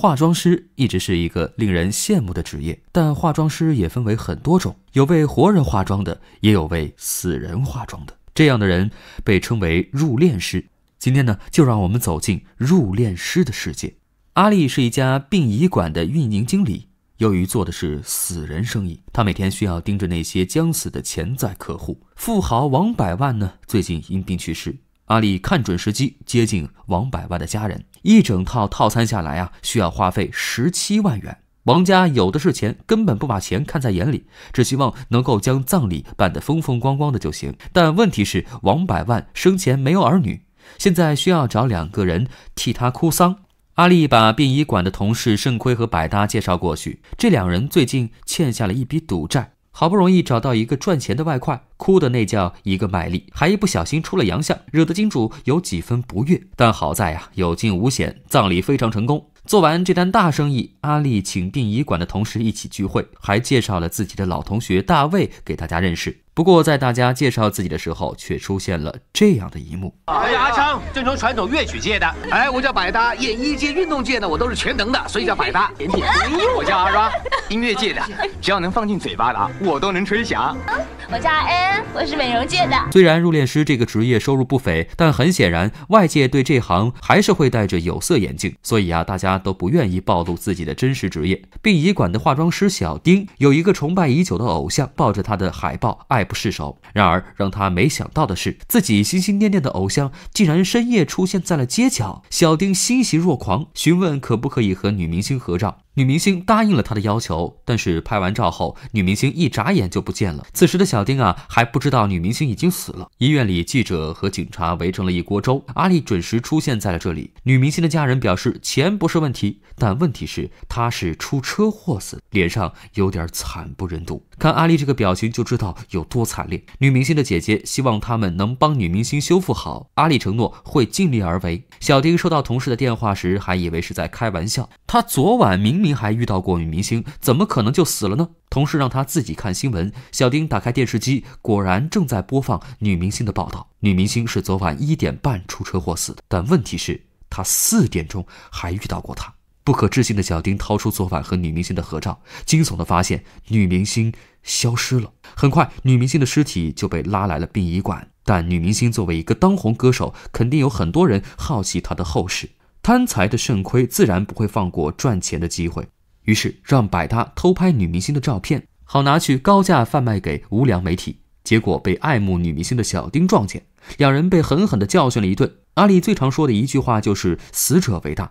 化妆师一直是一个令人羡慕的职业，但化妆师也分为很多种，有为活人化妆的，也有为死人化妆的。这样的人被称为入殓师。今天呢，就让我们走进入殓师的世界。阿丽是一家殡仪馆的运营经理，由于做的是死人生意，他每天需要盯着那些将死的潜在客户。富豪王百万呢，最近因病去世，阿丽看准时机接近王百万的家人。一整套套餐下来啊，需要花费十七万元。王家有的是钱，根本不把钱看在眼里，只希望能够将葬礼办得风风光光的就行。但问题是，王百万生前没有儿女，现在需要找两个人替他哭丧。阿丽把殡仪馆的同事盛亏和百搭介绍过去，这两人最近欠下了一笔赌债。好不容易找到一个赚钱的外快，哭的那叫一个卖力，还一不小心出了洋相，惹得金主有几分不悦。但好在呀，有惊无险，葬礼非常成功。做完这单大生意，阿丽请殡仪馆的同事一起聚会，还介绍了自己的老同学大卫给大家认识。不过在大家介绍自己的时候，却出现了这样的一幕。哎呀，阿昌，正宗传统乐曲界的。哎，我叫百搭，演艺界、运动界的我都是全能的，所以叫百搭。点 哎，我叫阿抓，音乐界的，只要能放进嘴巴的，我都能吹响。我叫安安，我是美容界的。虽然入殓师这个职业收入不菲，但很显然外界对这行还是会戴着有色眼镜，所以啊，大家都不愿意暴露自己的真实职业。殡仪馆的化妆师小丁有一个崇拜已久的偶像，抱着他的海报爱不释手。然而让他没想到的是，自己心心念念的偶像竟然深夜出现在了街角，小丁欣喜若狂，询问可不可以和女明星合照。女明星答应了他的要求，但是拍完照后，女明星一眨眼就不见了。此时的小丁啊，还不知道女明星已经死了。医院里，记者和警察围成了一锅粥。阿丽准时出现在了这里。女明星的家人表示，钱不是问题，但问题是她是出车祸死，脸上有点惨不忍睹。看阿丽这个表情就知道有多惨烈。女明星的姐姐希望他们能帮女明星修复好。阿丽承诺会尽力而为。小丁收到同事的电话时，还以为是在开玩笑。他昨晚明。明明还遇到过女明星，怎么可能就死了呢？同事让他自己看新闻。小丁打开电视机，果然正在播放女明星的报道。女明星是昨晚一点半出车祸死的，但问题是，他四点钟还遇到过她。不可置信的小丁掏出昨晚和女明星的合照，惊悚的发现女明星消失了。很快，女明星的尸体就被拉来了殡仪馆。但女明星作为一个当红歌手，肯定有很多人好奇她的后事。贪财的肾亏自然不会放过赚钱的机会，于是让百搭偷拍女明星的照片，好拿去高价贩卖给无良媒体。结果被爱慕女明星的小丁撞见，两人被狠狠地教训了一顿。阿丽最常说的一句话就是“死者为大”，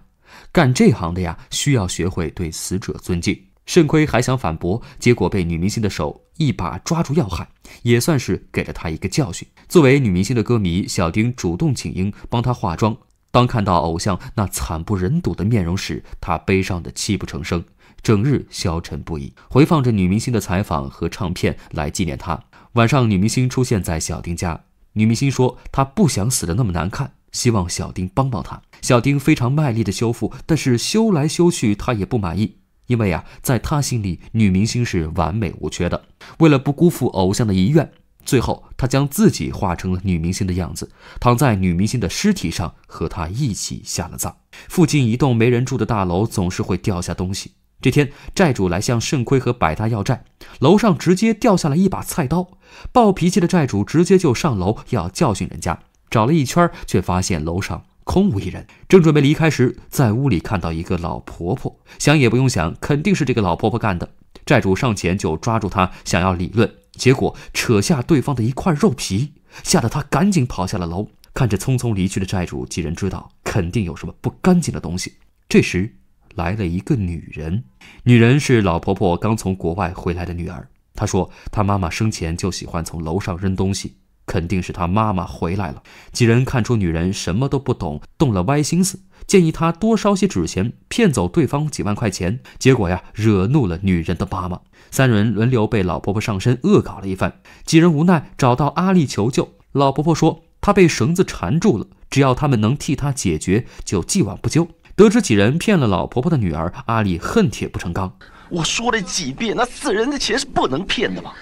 干这行的呀，需要学会对死者尊敬。肾亏还想反驳，结果被女明星的手一把抓住要害，也算是给了他一个教训。作为女明星的歌迷，小丁主动请缨帮他化妆。当看到偶像那惨不忍睹的面容时，他悲伤的泣不成声，整日消沉不已，回放着女明星的采访和唱片来纪念他。晚上，女明星出现在小丁家。女明星说：“她不想死的那么难看，希望小丁帮帮她。”小丁非常卖力的修复，但是修来修去，他也不满意，因为呀，在他心里，女明星是完美无缺的。为了不辜负偶像的遗愿。最后，他将自己化成了女明星的样子，躺在女明星的尸体上，和她一起下了葬。附近一栋没人住的大楼总是会掉下东西。这天，债主来向肾亏和百大要债，楼上直接掉下来一把菜刀。暴脾气的债主直接就上楼要教训人家，找了一圈，却发现楼上空无一人。正准备离开时，在屋里看到一个老婆婆，想也不用想，肯定是这个老婆婆干的。债主上前就抓住她，想要理论。结果扯下对方的一块肉皮，吓得他赶紧跑下了楼。看着匆匆离去的债主几人，知道肯定有什么不干净的东西。这时，来了一个女人，女人是老婆婆刚从国外回来的女儿。她说，她妈妈生前就喜欢从楼上扔东西。肯定是他妈妈回来了。几人看出女人什么都不懂，动了歪心思，建议她多烧些纸钱，骗走对方几万块钱。结果呀，惹怒了女人的妈妈，三人轮流被老婆婆上身恶搞了一番。几人无奈找到阿丽求救，老婆婆说她被绳子缠住了，只要他们能替她解决，就既往不咎。得知几人骗了老婆婆的女儿，阿丽恨铁不成钢。我说了几遍，那死人的钱是不能骗的吧？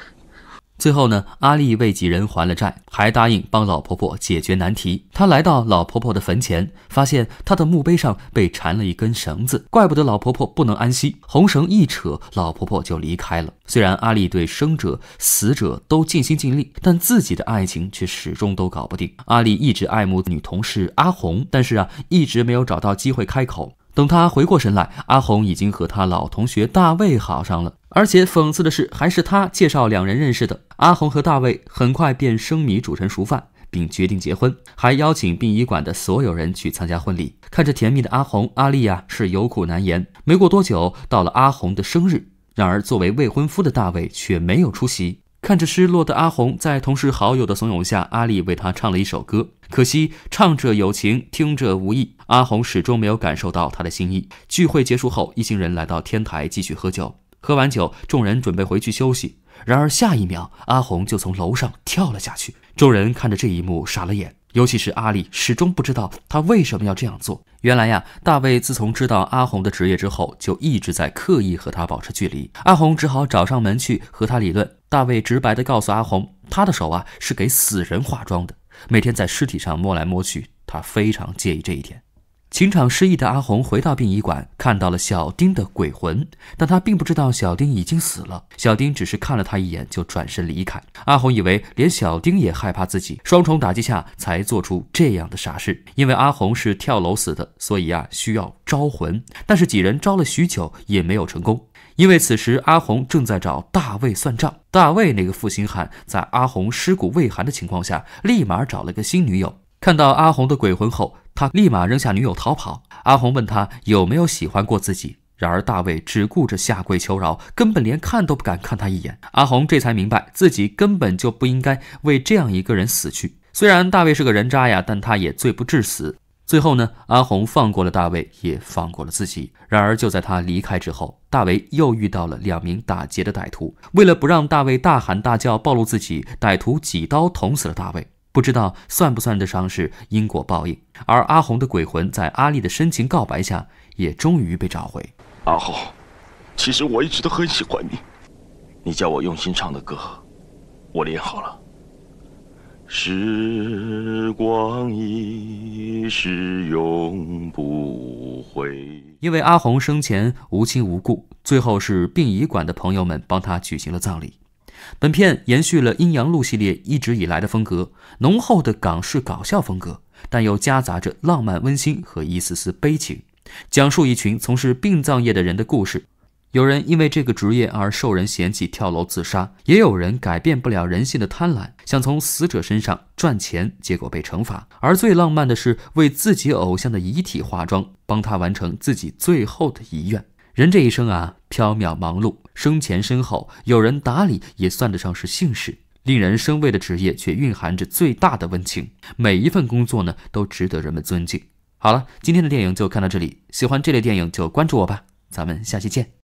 最后呢，阿丽为几人还了债，还答应帮老婆婆解决难题。她来到老婆婆的坟前，发现她的墓碑上被缠了一根绳子，怪不得老婆婆不能安息。红绳一扯，老婆婆就离开了。虽然阿丽对生者、死者都尽心尽力，但自己的爱情却始终都搞不定。阿丽一直爱慕女同事阿红，但是啊，一直没有找到机会开口。等他回过神来，阿红已经和他老同学大卫好上了。而且讽刺的是，还是他介绍两人认识的。阿红和大卫很快便生米煮成熟饭，并决定结婚，还邀请殡仪馆的所有人去参加婚礼。看着甜蜜的阿红，阿丽呀是有苦难言。没过多久，到了阿红的生日，然而作为未婚夫的大卫却没有出席。看着失落的阿红，在同事好友的怂恿下，阿丽为他唱了一首歌。可惜唱者有情，听者无意，阿红始终没有感受到他的心意。聚会结束后，一行人来到天台继续喝酒。喝完酒，众人准备回去休息。然而下一秒，阿红就从楼上跳了下去。众人看着这一幕，傻了眼。尤其是阿丽，始终不知道他为什么要这样做。原来呀，大卫自从知道阿红的职业之后，就一直在刻意和他保持距离。阿红只好找上门去和他理论。大卫直白地告诉阿红，他的手啊是给死人化妆的，每天在尸体上摸来摸去，他非常介意这一点。情场失意的阿红回到殡仪馆，看到了小丁的鬼魂，但他并不知道小丁已经死了。小丁只是看了他一眼，就转身离开。阿红以为连小丁也害怕自己，双重打击下才做出这样的傻事。因为阿红是跳楼死的，所以啊需要招魂。但是几人招了许久也没有成功，因为此时阿红正在找大卫算账。大卫那个负心汉，在阿红尸骨未寒的情况下，立马找了个新女友。看到阿红的鬼魂后。他立马扔下女友逃跑。阿红问他有没有喜欢过自己，然而大卫只顾着下跪求饶，根本连看都不敢看他一眼。阿红这才明白自己根本就不应该为这样一个人死去。虽然大卫是个人渣呀，但他也罪不至死。最后呢，阿红放过了大卫，也放过了自己。然而就在他离开之后，大卫又遇到了两名打劫的歹徒。为了不让大卫大喊大叫暴露自己，歹徒几刀捅死了大卫。不知道算不算得上是因果报应，而阿红的鬼魂在阿丽的深情告白下，也终于被找回。阿红，其实我一直都很喜欢你，你叫我用心唱的歌，我练好了。时光一逝永不回。因为阿红生前无亲无故，最后是殡仪馆的朋友们帮他举行了葬礼。本片延续了《阴阳路》系列一直以来的风格，浓厚的港式搞笑风格，但又夹杂着浪漫温馨和一丝丝悲情，讲述一群从事殡葬业的人的故事。有人因为这个职业而受人嫌弃跳楼自杀，也有人改变不了人性的贪婪，想从死者身上赚钱，结果被惩罚。而最浪漫的是为自己偶像的遗体化妆，帮他完成自己最后的遗愿。人这一生啊，飘渺忙碌，生前身后有人打理，也算得上是幸事。令人生畏的职业，却蕴含着最大的温情。每一份工作呢，都值得人们尊敬。好了，今天的电影就看到这里。喜欢这类电影就关注我吧，咱们下期见。